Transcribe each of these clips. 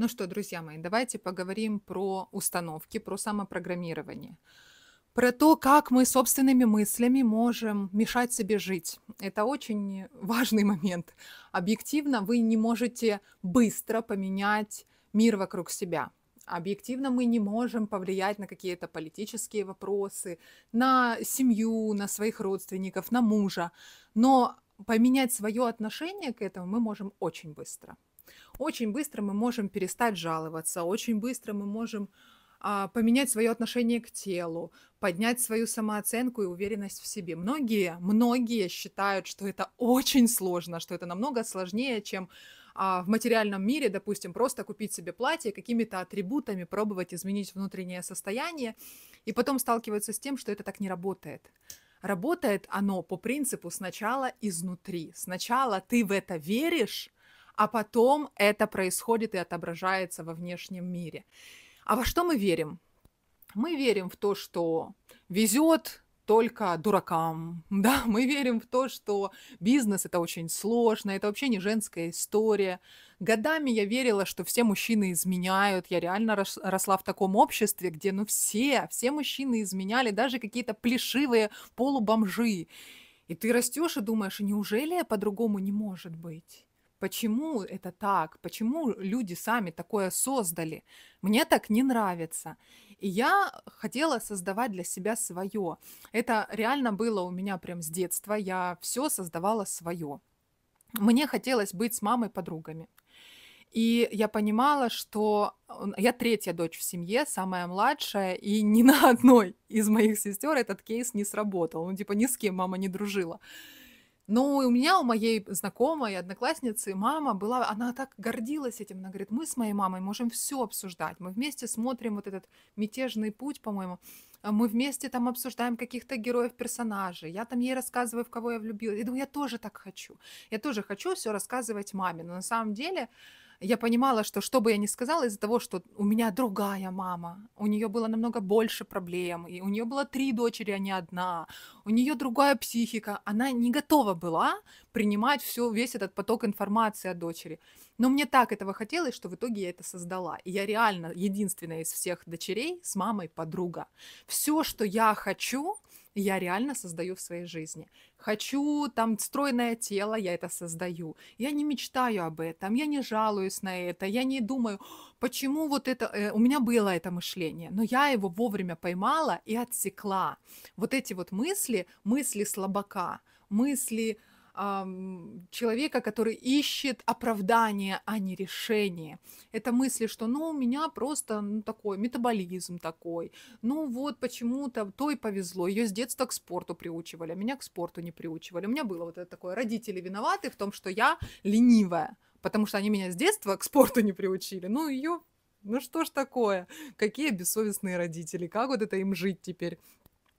Ну что, друзья мои, давайте поговорим про установки, про самопрограммирование про то, как мы собственными мыслями можем мешать себе жить. Это очень важный момент. Объективно вы не можете быстро поменять мир вокруг себя. Объективно мы не можем повлиять на какие-то политические вопросы, на семью, на своих родственников, на мужа. Но поменять свое отношение к этому мы можем очень быстро. Очень быстро мы можем перестать жаловаться, очень быстро мы можем а, поменять свое отношение к телу, поднять свою самооценку и уверенность в себе. Многие, многие считают, что это очень сложно, что это намного сложнее, чем а в материальном мире, допустим, просто купить себе платье, какими-то атрибутами пробовать изменить внутреннее состояние, и потом сталкиваются с тем, что это так не работает. Работает оно по принципу сначала изнутри. Сначала ты в это веришь, а потом это происходит и отображается во внешнем мире. А во что мы верим? Мы верим в то, что везет, только дуракам. Да, мы верим в то, что бизнес это очень сложно, это вообще не женская история. Годами я верила, что все мужчины изменяют. Я реально росла в таком обществе, где ну все, все мужчины изменяли, даже какие-то плешивые полубомжи. И ты растешь и думаешь, неужели по-другому не может быть? Почему это так? Почему люди сами такое создали? Мне так не нравится. И я хотела создавать для себя свое. Это реально было у меня прям с детства. Я все создавала свое. Мне хотелось быть с мамой подругами. И я понимала, что э, я третья дочь в семье, самая младшая, и ни на одной из моих сестер этот кейс не сработал. Ну, типа, ни с кем мама не дружила. Но ну, у меня, у моей знакомой, одноклассницы, мама была, она так гордилась этим. Она говорит, мы с моей мамой можем все обсуждать. Мы вместе смотрим вот этот мятежный путь, по-моему. Мы вместе там обсуждаем каких-то героев, персонажей. Я там ей рассказываю, в кого я влюбилась. Я думаю, я тоже так хочу. Я тоже хочу все рассказывать маме. Но на самом деле я понимала, что что бы я ни сказала, из-за того, что у меня другая мама, у нее было намного больше проблем, и у нее было три дочери, а не одна, у нее другая психика, она не готова была принимать всю, весь этот поток информации о дочери. Но мне так этого хотелось, что в итоге я это создала. И я реально единственная из всех дочерей с мамой подруга. Все, что я хочу, я реально создаю в своей жизни. Хочу там стройное тело, я это создаю. Я не мечтаю об этом, я не жалуюсь на это, я не думаю, почему вот это... Э, у меня было это мышление, но я его вовремя поймала и отсекла. Вот эти вот мысли, мысли слабака, мысли человека, который ищет оправдание, а не решение. Это мысли, что ну у меня просто ну, такой метаболизм такой, ну вот почему-то то и повезло, ее с детства к спорту приучивали, а меня к спорту не приучивали. У меня было вот это такое, родители виноваты в том, что я ленивая, потому что они меня с детства к спорту не приучили. Ну ее ну что ж такое? Какие бессовестные родители? Как вот это им жить теперь?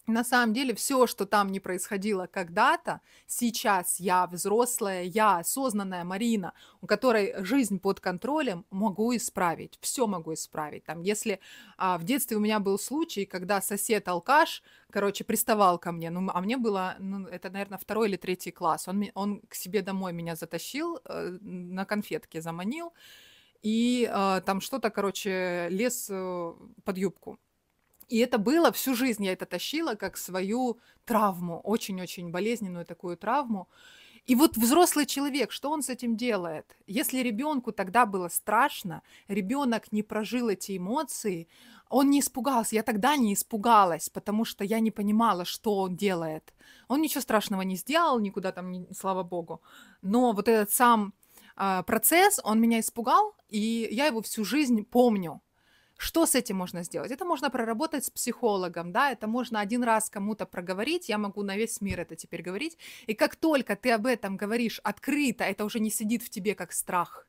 на самом деле все, что там не происходило когда-то, сейчас я взрослая, я осознанная Марина, у которой жизнь под контролем, могу исправить, все могу исправить. Там, если а, в детстве у меня был случай, когда сосед алкаш, короче, приставал ко мне, ну, а мне было, ну, это, наверное, второй или третий класс, он, он к себе домой меня затащил, э, на конфетке заманил, и э, там что-то, короче, лез э, под юбку. И это было всю жизнь, я это тащила как свою травму, очень-очень болезненную такую травму. И вот взрослый человек, что он с этим делает? Если ребенку тогда было страшно, ребенок не прожил эти эмоции, он не испугался. Я тогда не испугалась, потому что я не понимала, что он делает. Он ничего страшного не сделал, никуда там, не, слава богу. Но вот этот сам э, процесс, он меня испугал, и я его всю жизнь помню. Что с этим можно сделать? Это можно проработать с психологом, да, это можно один раз кому-то проговорить, я могу на весь мир это теперь говорить, и как только ты об этом говоришь открыто, это уже не сидит в тебе как страх,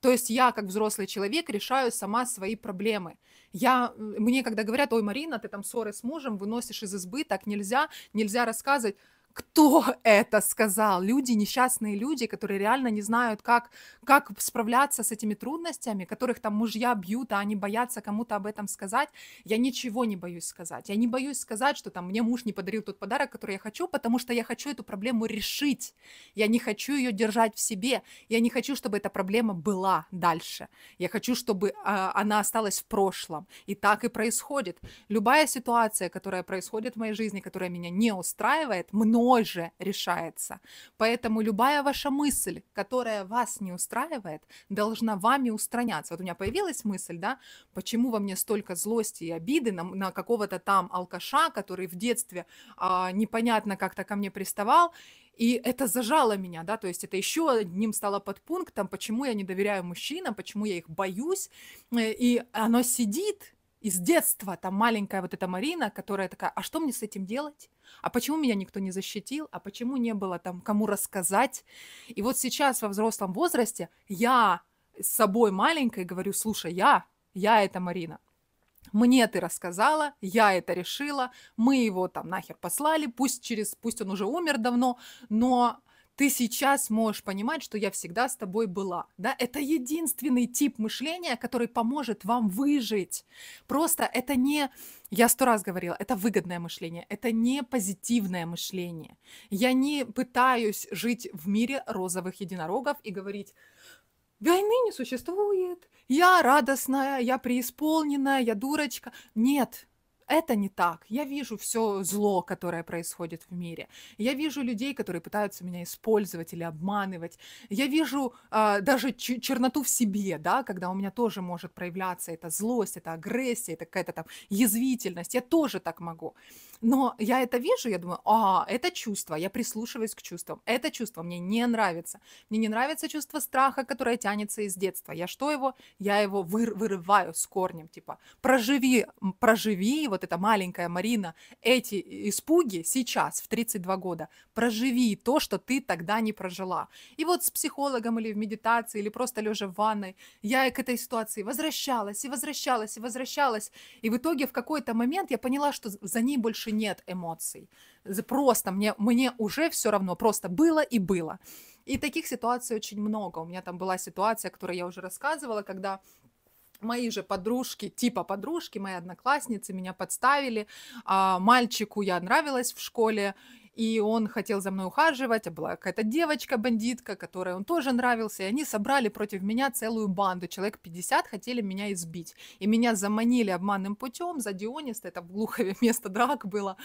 то есть я, как взрослый человек, решаю сама свои проблемы. Я, мне когда говорят, ой, Марина, ты там ссоры с мужем выносишь из избы, так нельзя, нельзя рассказывать кто это сказал? Люди, несчастные люди, которые реально не знают, как, как справляться с этими трудностями, которых там мужья бьют, а они боятся кому-то об этом сказать. Я ничего не боюсь сказать. Я не боюсь сказать, что там мне муж не подарил тот подарок, который я хочу, потому что я хочу эту проблему решить. Я не хочу ее держать в себе. Я не хочу, чтобы эта проблема была дальше. Я хочу, чтобы э, она осталась в прошлом. И так и происходит. Любая ситуация, которая происходит в моей жизни, которая меня не устраивает, много оно же решается. Поэтому любая ваша мысль, которая вас не устраивает, должна вами устраняться. Вот у меня появилась мысль, да, почему во мне столько злости и обиды на, на какого-то там алкаша, который в детстве а, непонятно как-то ко мне приставал, и это зажало меня, да, то есть это еще одним стало подпунктом, почему я не доверяю мужчинам, почему я их боюсь, и оно сидит из детства, там маленькая вот эта Марина, которая такая, а что мне с этим делать? А почему меня никто не защитил? А почему не было там кому рассказать? И вот сейчас во взрослом возрасте я с собой маленькой говорю, слушай, я, я это Марина. Мне ты рассказала, я это решила, мы его там нахер послали, пусть через, пусть он уже умер давно, но ты сейчас можешь понимать, что я всегда с тобой была. Да? Это единственный тип мышления, который поможет вам выжить. Просто это не, я сто раз говорила, это выгодное мышление, это не позитивное мышление. Я не пытаюсь жить в мире розовых единорогов и говорить, войны не существует, я радостная, я преисполненная, я дурочка. Нет, это не так. Я вижу все зло, которое происходит в мире. Я вижу людей, которые пытаются меня использовать или обманывать. Я вижу э, даже ч- черноту в себе, да, когда у меня тоже может проявляться эта злость, эта агрессия, это какая-то там язвительность. Я тоже так могу. Но я это вижу, я думаю, а, это чувство, я прислушиваюсь к чувствам. Это чувство мне не нравится. Мне не нравится чувство страха, которое тянется из детства. Я что его? Я его выр- вырываю с корнем, типа, проживи, проживи, вот эта маленькая Марина, эти испуги сейчас, в 32 года, проживи то, что ты тогда не прожила. И вот с психологом или в медитации, или просто лежа в ванной, я к этой ситуации возвращалась и возвращалась и возвращалась. И в итоге в какой-то момент я поняла, что за ней больше больше нет эмоций. Просто мне, мне уже все равно, просто было и было. И таких ситуаций очень много. У меня там была ситуация, о которой я уже рассказывала, когда мои же подружки, типа подружки, мои одноклассницы меня подставили. А мальчику я нравилась в школе, и он хотел за мной ухаживать, а была какая-то девочка-бандитка, которой он тоже нравился, и они собрали против меня целую банду, человек 50 хотели меня избить, и меня заманили обманным путем за Дионист, это в Глухове место драк было,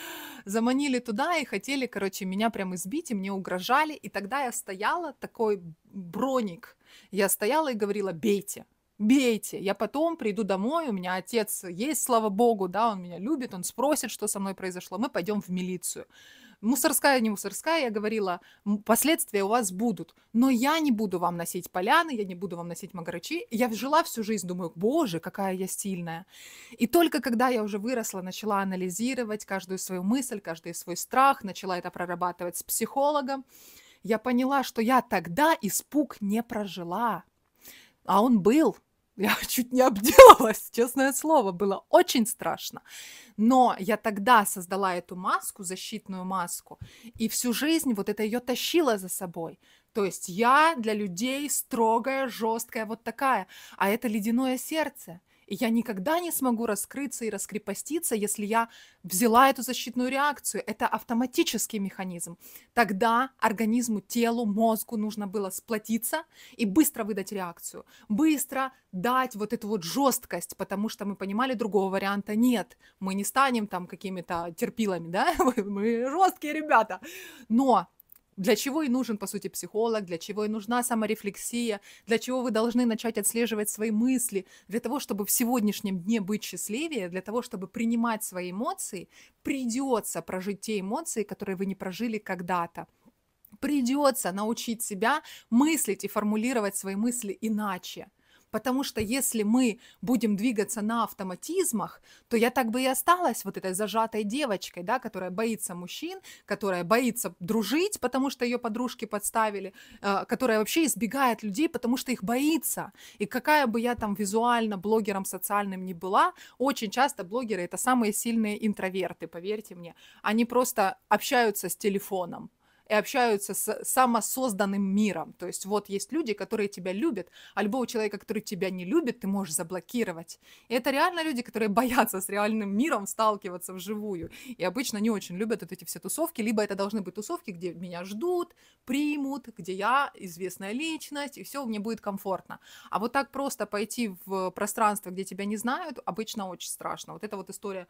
заманили туда и хотели, короче, меня прям избить, и мне угрожали, и тогда я стояла, такой броник, я стояла и говорила «бейте», бейте, я потом приду домой, у меня отец есть, слава богу, да, он меня любит, он спросит, что со мной произошло, мы пойдем в милицию мусорская, не мусорская, я говорила, последствия у вас будут, но я не буду вам носить поляны, я не буду вам носить магарычи. Я жила всю жизнь, думаю, боже, какая я сильная. И только когда я уже выросла, начала анализировать каждую свою мысль, каждый свой страх, начала это прорабатывать с психологом, я поняла, что я тогда испуг не прожила, а он был, я чуть не обделалась, честное слово, было очень страшно. Но я тогда создала эту маску, защитную маску, и всю жизнь вот это ее тащила за собой. То есть я для людей строгая, жесткая, вот такая, а это ледяное сердце. И я никогда не смогу раскрыться и раскрепоститься, если я взяла эту защитную реакцию. Это автоматический механизм. Тогда организму, телу, мозгу нужно было сплотиться и быстро выдать реакцию. Быстро дать вот эту вот жесткость, потому что мы понимали, другого варианта нет. Мы не станем там какими-то терпилами, да? Мы жесткие ребята. Но для чего и нужен, по сути, психолог, для чего и нужна саморефлексия, для чего вы должны начать отслеживать свои мысли, для того, чтобы в сегодняшнем дне быть счастливее, для того, чтобы принимать свои эмоции, придется прожить те эмоции, которые вы не прожили когда-то. Придется научить себя мыслить и формулировать свои мысли иначе. Потому что если мы будем двигаться на автоматизмах, то я так бы и осталась вот этой зажатой девочкой, да, которая боится мужчин, которая боится дружить, потому что ее подружки подставили, э, которая вообще избегает людей, потому что их боится. И какая бы я там визуально блогером социальным не была, очень часто блогеры это самые сильные интроверты, поверьте мне. Они просто общаются с телефоном, и общаются с самосозданным миром. То есть вот есть люди, которые тебя любят, а любого человека, который тебя не любит, ты можешь заблокировать. И это реально люди, которые боятся с реальным миром сталкиваться вживую. И обычно не очень любят вот эти все тусовки, либо это должны быть тусовки, где меня ждут, примут, где я известная личность, и все, мне будет комфортно. А вот так просто пойти в пространство, где тебя не знают, обычно очень страшно. Вот эта вот история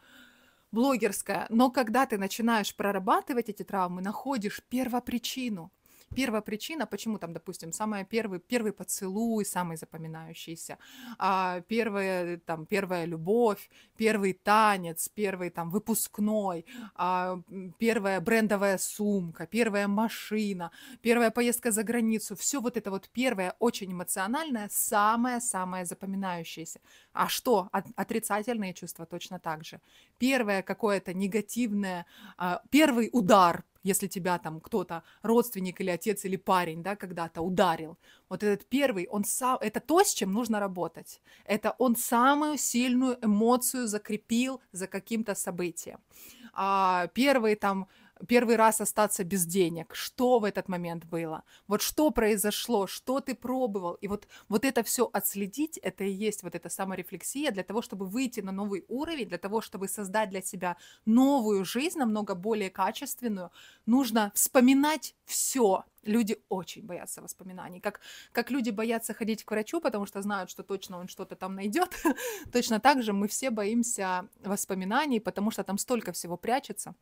блогерская, но когда ты начинаешь прорабатывать эти травмы, находишь первопричину, первая причина, почему там, допустим, самый первый, первый поцелуй, самый запоминающийся, а, первая, там, первая любовь, первый танец, первый там выпускной, а, первая брендовая сумка, первая машина, первая поездка за границу, все вот это вот первое очень эмоциональное, самое-самое запоминающееся. А что? Отрицательные чувства точно так же. Первое какое-то негативное, а, первый удар, если тебя там кто-то, родственник или отец или парень, да, когда-то ударил, вот этот первый, он сам, это то, с чем нужно работать. Это он самую сильную эмоцию закрепил за каким-то событием. А первые там первый раз остаться без денег. Что в этот момент было? Вот что произошло? Что ты пробовал? И вот, вот это все отследить, это и есть вот эта саморефлексия для того, чтобы выйти на новый уровень, для того, чтобы создать для себя новую жизнь, намного более качественную. Нужно вспоминать все. Люди очень боятся воспоминаний. Как, как люди боятся ходить к врачу, потому что знают, что точно он что-то там найдет. Точно так же мы все боимся воспоминаний, потому что там столько всего прячется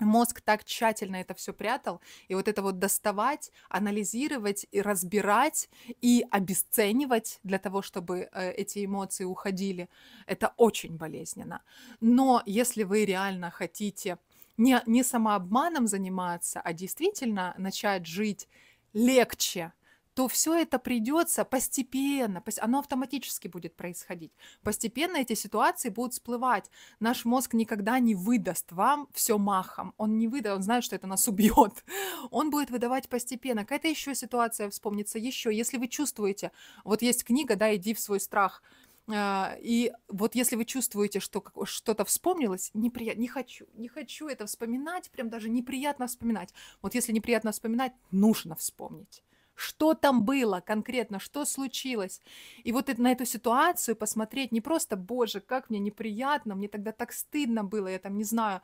мозг так тщательно это все прятал, и вот это вот доставать, анализировать и разбирать и обесценивать для того, чтобы э, эти эмоции уходили, это очень болезненно. Но если вы реально хотите не, не самообманом заниматься, а действительно начать жить легче, то все это придется постепенно, оно автоматически будет происходить. Постепенно эти ситуации будут всплывать. Наш мозг никогда не выдаст вам все махом. Он не выдаст, он знает, что это нас убьет. Он будет выдавать постепенно. Какая-то еще ситуация вспомнится, еще. Если вы чувствуете, вот есть книга, да, иди в свой страх. Э, и вот если вы чувствуете, что что-то вспомнилось, неприятно, не хочу, не хочу это вспоминать, прям даже неприятно вспоминать. Вот если неприятно вспоминать, нужно вспомнить что там было конкретно, что случилось. И вот на эту ситуацию посмотреть не просто, боже, как мне неприятно, мне тогда так стыдно было, я там, не знаю,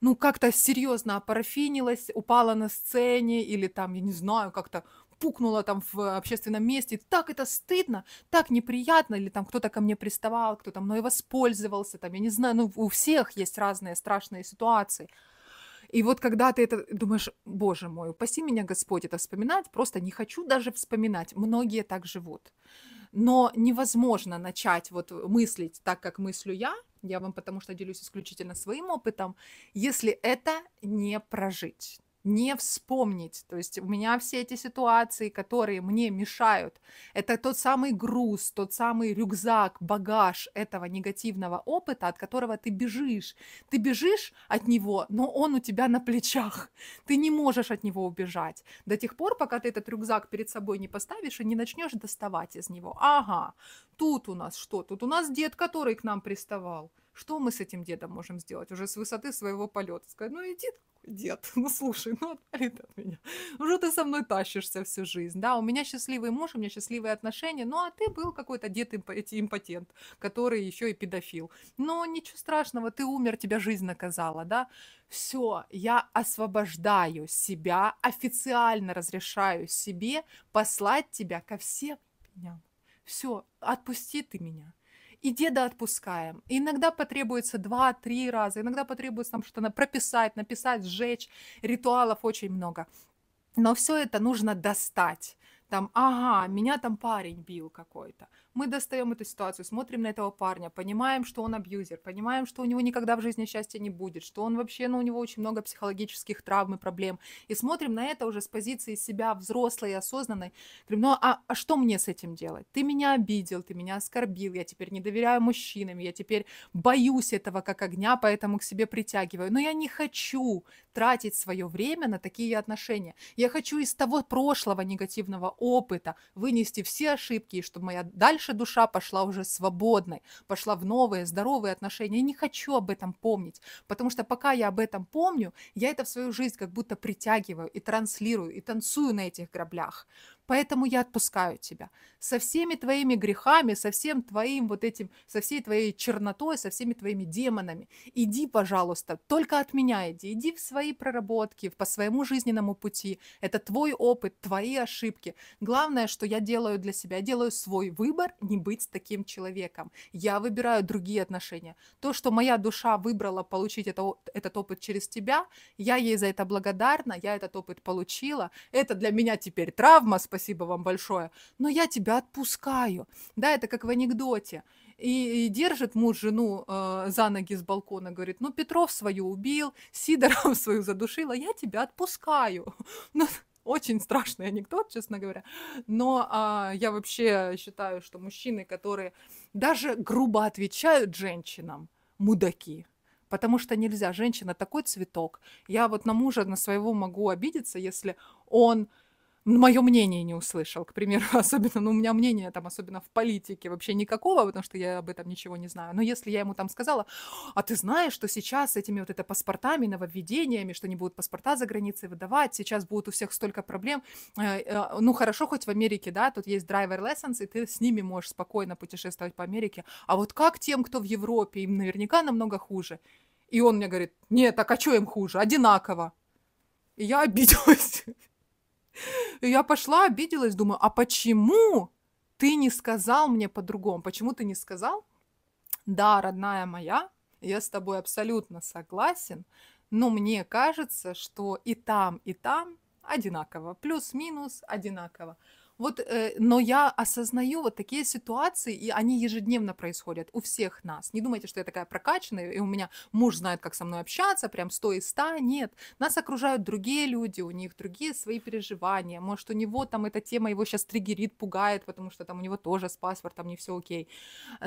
ну как-то серьезно опарафинилась, упала на сцене или там, я не знаю, как-то пукнула там в общественном месте, так это стыдно, так неприятно, или там кто-то ко мне приставал, кто-то мной воспользовался, там, я не знаю, ну у всех есть разные страшные ситуации – и вот когда ты это думаешь, боже мой, упаси меня Господь это вспоминать, просто не хочу даже вспоминать. Многие так живут. Но невозможно начать вот мыслить так, как мыслю я, я вам потому что делюсь исключительно своим опытом, если это не прожить не вспомнить. То есть у меня все эти ситуации, которые мне мешают, это тот самый груз, тот самый рюкзак, багаж этого негативного опыта, от которого ты бежишь. Ты бежишь от него, но он у тебя на плечах. Ты не можешь от него убежать до тех пор, пока ты этот рюкзак перед собой не поставишь и не начнешь доставать из него. Ага, тут у нас что? Тут у нас дед, который к нам приставал. Что мы с этим дедом можем сделать уже с высоты своего полета? Сказать, ну иди дед, ну слушай, ну отвали ты от меня. Уже ты со мной тащишься всю жизнь, да, у меня счастливый муж, у меня счастливые отношения, ну а ты был какой-то дед импотент, который еще и педофил. Но ничего страшного, ты умер, тебя жизнь наказала, да. Все, я освобождаю себя, официально разрешаю себе послать тебя ко всем меня. Все, отпусти ты меня и деда отпускаем. И иногда потребуется два-три раза, иногда потребуется там что-то прописать, написать, сжечь. Ритуалов очень много. Но все это нужно достать там, ага, меня там парень бил какой-то. Мы достаем эту ситуацию, смотрим на этого парня, понимаем, что он абьюзер, понимаем, что у него никогда в жизни счастья не будет, что он вообще, ну, у него очень много психологических травм и проблем. И смотрим на это уже с позиции себя взрослой и осознанной. Говорим, ну, а, а что мне с этим делать? Ты меня обидел, ты меня оскорбил, я теперь не доверяю мужчинам, я теперь боюсь этого как огня, поэтому к себе притягиваю. Но я не хочу тратить свое время на такие отношения. Я хочу из того прошлого негативного опыта, вынести все ошибки, и чтобы моя дальше душа пошла уже свободной, пошла в новые здоровые отношения. Я не хочу об этом помнить, потому что пока я об этом помню, я это в свою жизнь как будто притягиваю и транслирую, и танцую на этих граблях. Поэтому я отпускаю тебя. Со всеми твоими грехами, со всем твоим вот этим, со всей твоей чернотой, со всеми твоими демонами. Иди, пожалуйста, только от меня иди. Иди в свои проработки, по своему жизненному пути. Это твой опыт, твои ошибки. Главное, что я делаю для себя, я делаю свой выбор не быть таким человеком. Я выбираю другие отношения. То, что моя душа выбрала получить это, этот опыт через тебя, я ей за это благодарна, я этот опыт получила. Это для меня теперь травма, спасибо вам большое, но я тебя отпускаю. Да, это как в анекдоте. И, и держит муж жену э, за ноги с балкона, говорит, ну, Петров свою убил, Сидоров свою задушила, я тебя отпускаю. Ну, очень страшный анекдот, честно говоря. Но а, я вообще считаю, что мужчины, которые даже грубо отвечают женщинам, мудаки. Потому что нельзя, женщина такой цветок. Я вот на мужа, на своего могу обидеться, если он ну, мое мнение не услышал, к примеру, особенно, ну, у меня мнение там, особенно в политике, вообще никакого, потому что я об этом ничего не знаю. Но если я ему там сказала, а ты знаешь, что сейчас с этими вот это паспортами, нововведениями, что не будут паспорта за границей выдавать, сейчас будут у всех столько проблем. Э, э, ну, хорошо, хоть в Америке, да, тут есть driver lessons, и ты с ними можешь спокойно путешествовать по Америке. А вот как тем, кто в Европе, им наверняка намного хуже. И он мне говорит, нет, так а что им хуже? Одинаково. И я обиделась. И я пошла, обиделась, думаю, а почему ты не сказал мне по-другому? Почему ты не сказал? Да, родная моя, я с тобой абсолютно согласен, но мне кажется, что и там, и там одинаково, плюс-минус одинаково. Вот, э, но я осознаю вот такие ситуации, и они ежедневно происходят у всех нас. Не думайте, что я такая прокачанная, и у меня муж знает, как со мной общаться, прям сто из ста Нет, нас окружают другие люди, у них другие свои переживания. Может, у него там эта тема его сейчас триггерит, пугает, потому что там у него тоже с паспортом не все окей.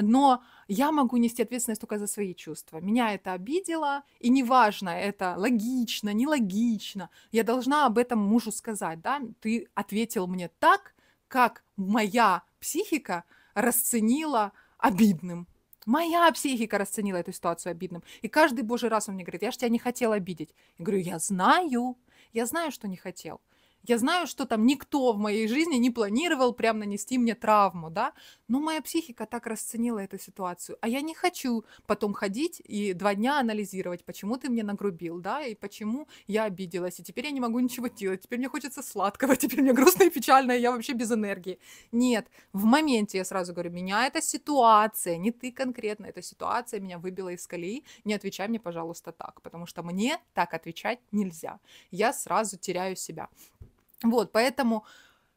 Но я могу нести ответственность только за свои чувства. Меня это обидело, и неважно, это логично, нелогично. Я должна об этом мужу сказать, да, ты ответил мне так, как моя психика расценила обидным. Моя психика расценила эту ситуацию обидным. И каждый божий раз он мне говорит, я же тебя не хотел обидеть. Я говорю, я знаю, я знаю, что не хотел. Я знаю, что там никто в моей жизни не планировал прям нанести мне травму, да, но моя психика так расценила эту ситуацию, а я не хочу потом ходить и два дня анализировать, почему ты мне нагрубил, да, и почему я обиделась, и теперь я не могу ничего делать, теперь мне хочется сладкого, теперь мне грустно и печально, и я вообще без энергии. Нет, в моменте я сразу говорю, меня эта ситуация, не ты конкретно, эта ситуация меня выбила из колеи, не отвечай мне, пожалуйста, так, потому что мне так отвечать нельзя. Я сразу теряю себя. Вот, поэтому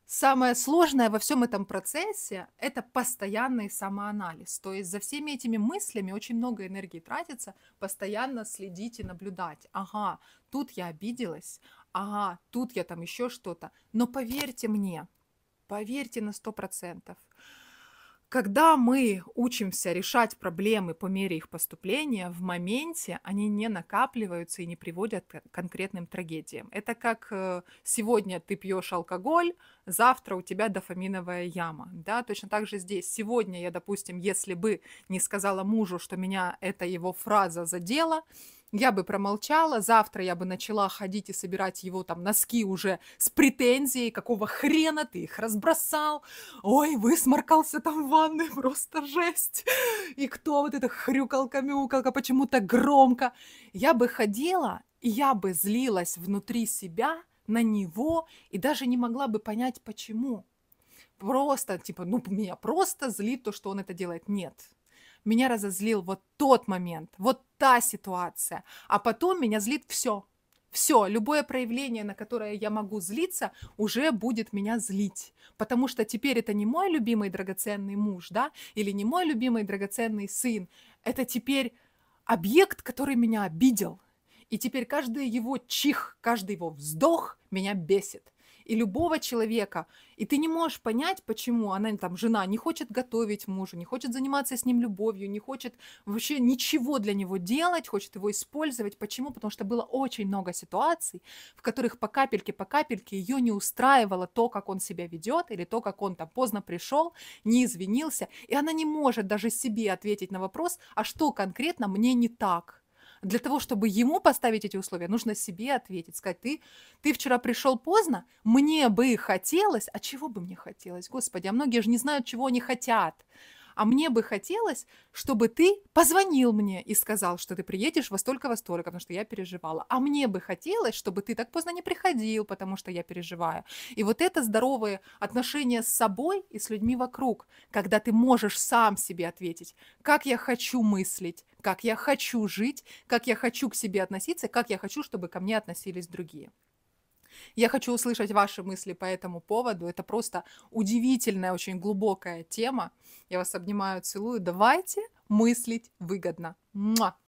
самое сложное во всем этом процессе – это постоянный самоанализ. То есть за всеми этими мыслями очень много энергии тратится, постоянно следить и наблюдать. Ага, тут я обиделась, ага, тут я там еще что-то. Но поверьте мне, поверьте на сто процентов – когда мы учимся решать проблемы по мере их поступления, в моменте они не накапливаются и не приводят к конкретным трагедиям. Это как э, сегодня ты пьешь алкоголь, завтра у тебя дофаминовая яма. Да? Точно так же здесь. Сегодня я, допустим, если бы не сказала мужу, что меня эта его фраза задела, я бы промолчала, завтра я бы начала ходить и собирать его там носки уже с претензией, какого хрена ты их разбросал, ой, высморкался там в ванной, просто жесть, и кто вот это хрюкалка-мюкалка, почему так громко, я бы ходила, я бы злилась внутри себя на него и даже не могла бы понять, почему. Просто, типа, ну, меня просто злит то, что он это делает. Нет, меня разозлил вот тот момент, вот та ситуация. А потом меня злит все. Все, любое проявление, на которое я могу злиться, уже будет меня злить. Потому что теперь это не мой любимый драгоценный муж, да, или не мой любимый драгоценный сын. Это теперь объект, который меня обидел. И теперь каждый его чих, каждый его вздох меня бесит и любого человека. И ты не можешь понять, почему она там, жена, не хочет готовить мужу, не хочет заниматься с ним любовью, не хочет вообще ничего для него делать, хочет его использовать. Почему? Потому что было очень много ситуаций, в которых по капельке, по капельке ее не устраивало то, как он себя ведет, или то, как он там поздно пришел, не извинился. И она не может даже себе ответить на вопрос, а что конкретно мне не так? Для того, чтобы ему поставить эти условия, нужно себе ответить, сказать, ты, ты вчера пришел поздно, мне бы хотелось, а чего бы мне хотелось? Господи, а многие же не знают, чего они хотят. А мне бы хотелось, чтобы ты позвонил мне и сказал, что ты приедешь во столько-во столько, потому что я переживала. А мне бы хотелось, чтобы ты так поздно не приходил, потому что я переживаю. И вот это здоровые отношения с собой и с людьми вокруг, когда ты можешь сам себе ответить, как я хочу мыслить, как я хочу жить, как я хочу к себе относиться, как я хочу, чтобы ко мне относились другие. Я хочу услышать ваши мысли по этому поводу. Это просто удивительная, очень глубокая тема. Я вас обнимаю, целую. Давайте мыслить выгодно. Муа!